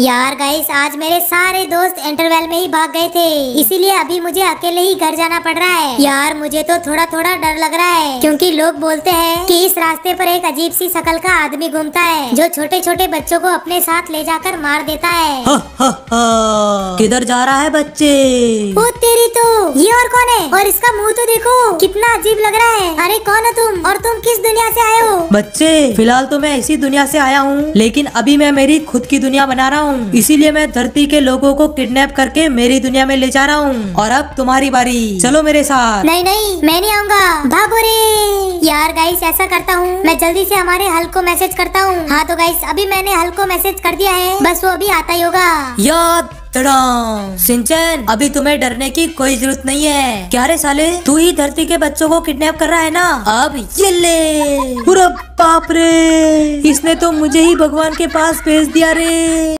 यार गाइस आज मेरे सारे दोस्त इंटरवेल में ही भाग गए थे इसीलिए अभी मुझे अकेले ही घर जाना पड़ रहा है यार मुझे तो थोड़ा थोड़ा डर लग रहा है क्योंकि लोग बोलते हैं कि इस रास्ते पर एक अजीब सी शकल का आदमी घूमता है जो छोटे छोटे बच्चों को अपने साथ ले जाकर मार देता है हा, हा, हा। किधर जा रहा है बच्चे वो तेरी तो ये और कौन है और इसका मुंह तो देखो कितना अजीब लग रहा है अरे कौन हो तुम और तुम किस दुनिया से आए हो बच्चे फिलहाल तो मैं इसी दुनिया से आया हूँ लेकिन अभी मैं मेरी खुद की दुनिया बना रहा हूँ इसीलिए मैं धरती के लोगो को किडनेप करके मेरी दुनिया में ले जा रहा हूँ और अब तुम्हारी बारी चलो मेरे साथ नहीं नहीं मैं नहीं आऊंगा भागो रे यार गाइस ऐसा करता हूँ मैं जल्दी से हमारे हल को मैसेज करता हूँ हाँ तो गाइस अभी मैंने हल को मैसेज कर दिया है बस वो अभी आता ही होगा याद सिंचन अभी तुम्हें डरने की कोई जरूरत नहीं है क्या रे साले तू ही धरती के बच्चों को किडनैप कर रहा है ना अब ये ले पूरा पाप रे इसने तो मुझे ही भगवान के पास भेज दिया रे